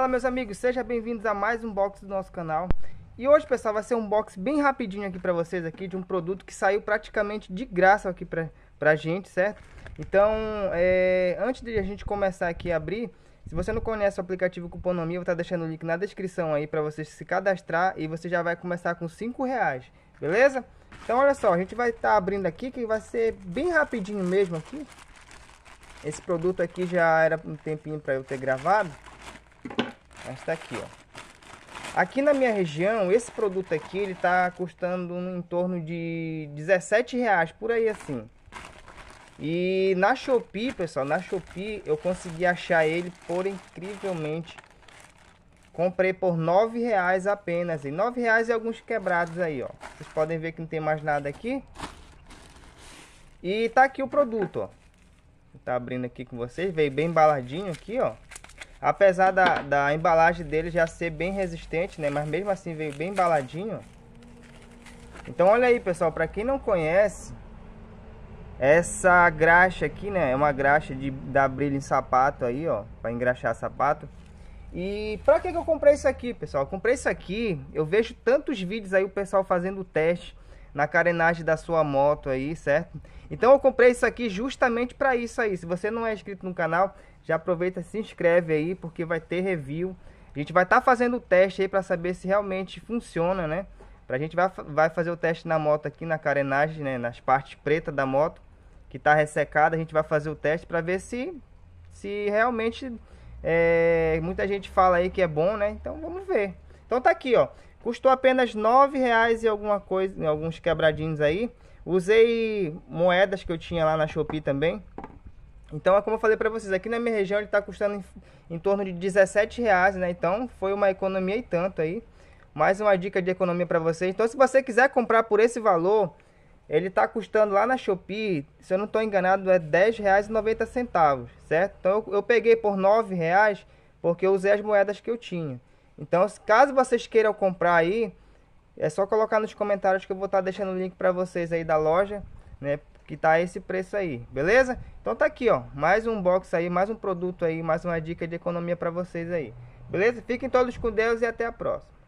Fala meus amigos, sejam bem-vindos a mais um box do nosso canal. E hoje, pessoal, vai ser um box bem rapidinho aqui para vocês aqui de um produto que saiu praticamente de graça aqui pra, pra gente, certo? Então, é, antes de a gente começar aqui a abrir, se você não conhece o aplicativo Cuponomia, eu vou estar tá deixando o link na descrição aí para você se cadastrar e você já vai começar com 5 reais, beleza? Então, olha só, a gente vai estar tá abrindo aqui que vai ser bem rapidinho mesmo aqui. Esse produto aqui já era um tempinho para eu ter gravado. Esta tá aqui, ó. Aqui na minha região, esse produto aqui, ele tá custando em torno de 17 reais, por aí assim. E na Shopee, pessoal, na Shopee eu consegui achar ele por incrivelmente. Comprei por 9 reais apenas, e 9 reais e alguns quebrados aí, ó. Vocês podem ver que não tem mais nada aqui. E tá aqui o produto, ó. Tá abrindo aqui com vocês, veio bem embaladinho aqui, ó. Apesar da, da embalagem dele já ser bem resistente, né? Mas mesmo assim veio bem embaladinho. Então olha aí, pessoal, para quem não conhece, essa graxa aqui, né? É uma graxa de dar brilho em sapato aí, ó, para engraxar sapato. E para que que eu comprei isso aqui, pessoal? Eu comprei isso aqui, eu vejo tantos vídeos aí o pessoal fazendo teste na carenagem da sua moto aí, certo? Então eu comprei isso aqui justamente para isso aí. Se você não é inscrito no canal, já aproveita, se inscreve aí, porque vai ter review. A gente vai estar tá fazendo o teste aí para saber se realmente funciona, né? Pra gente vai, vai fazer o teste na moto aqui, na carenagem, né? Nas partes pretas da moto, que tá ressecada. A gente vai fazer o teste para ver se, se realmente... É, muita gente fala aí que é bom, né? Então vamos ver. Então tá aqui, ó. Custou apenas nove reais e alguma coisa, alguns quebradinhos aí. Usei moedas que eu tinha lá na Shopee também. Então, é como eu falei para vocês, aqui na minha região ele está custando em, em, torno de 17 reais, né? Então, foi uma economia e tanto aí. Mais uma dica de economia para vocês. Então, se você quiser comprar por esse valor, ele está custando lá na Shopee, se eu não estou enganado, é 10,90, certo? Então, eu, eu peguei por R$9,00 porque eu usei as moedas que eu tinha. Então, caso vocês queiram comprar aí, é só colocar nos comentários que eu vou estar tá deixando o link para vocês aí da loja, né? Que tá esse preço aí, beleza? Então tá aqui, ó, mais um box aí, mais um produto aí, mais uma dica de economia para vocês aí. Beleza? Fiquem todos com Deus e até a próxima.